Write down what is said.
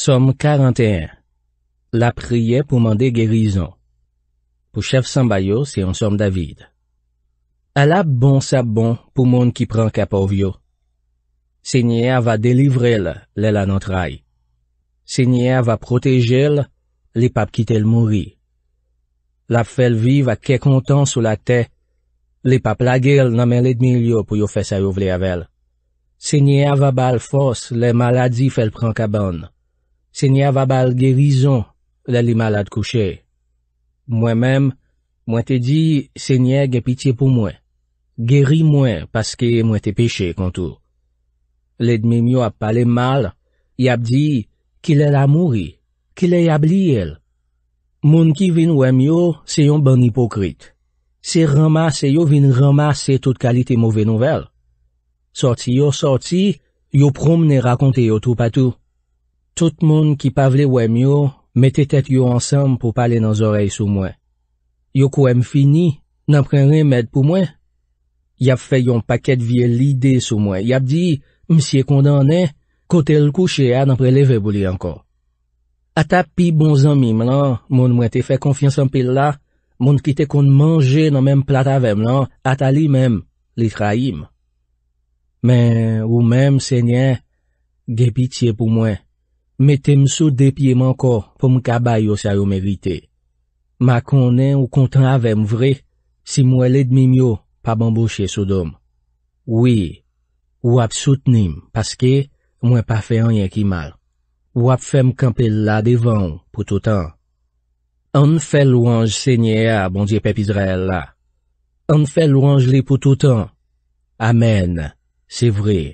Somme 41 La priye pou mande gerizon. Pou chef Samba yo, se yon somme David. Ala bon sa bon pou moun ki pran kapo vyo. Senye a va delivre le, le la nantray. Senye a va proteje le, le pap kitel mouri. La fel vive a kekontan sou la te. Le pap lage le nan men le dmin yo pou yo fese yo vle avel. Senye a va bal fos le maladi fel pran kabon. Se nye vabal gerizon lè li malat kouche. Mwen men, mwen te di, se nye gepitye pou mwen. Geri mwen paske mwen te peche kontou. Lè dme myo ap pale mal, yab di, kilè la mouri, kilè yab li el. Moun ki vin wè myo, se yon ban hipokrit. Se rama se yo vin rama se tout kalite mouve nouvel. Soti yo soti, yo promne rakonte yo tou patou. Sout moun ki pavle wèm yo, mette tèt yo ansam pou pale nan zorey sou mwen. Yo kouèm fini, nan pren remèd pou mwen. Yap fè yon pakèd vie lide sou mwen. Yap di, msiye kondanè, kote l kouche a nan preleve boulè ankon. Ata pi bon zanmim lan, moun mwen te fè konfiansan pil la, moun kite kon manje nan mèm plat avèm lan, ata li mèm, li trahim. Men ou mèm se nye, ge pitiye pou mwen. Metem sou depye man ko pou m kaba yo sa yo me vite. Ma konen ou kontan avem vre, si m wale dmim yo pa bambouche sou dom. Oui, wap soutenim paske mwen pa fe anyen ki mal. Wap fem kampe la devan pou toutan. An fe louange se nye a, bon diye pepidrella. An fe louange li pou toutan. Amen, se vre.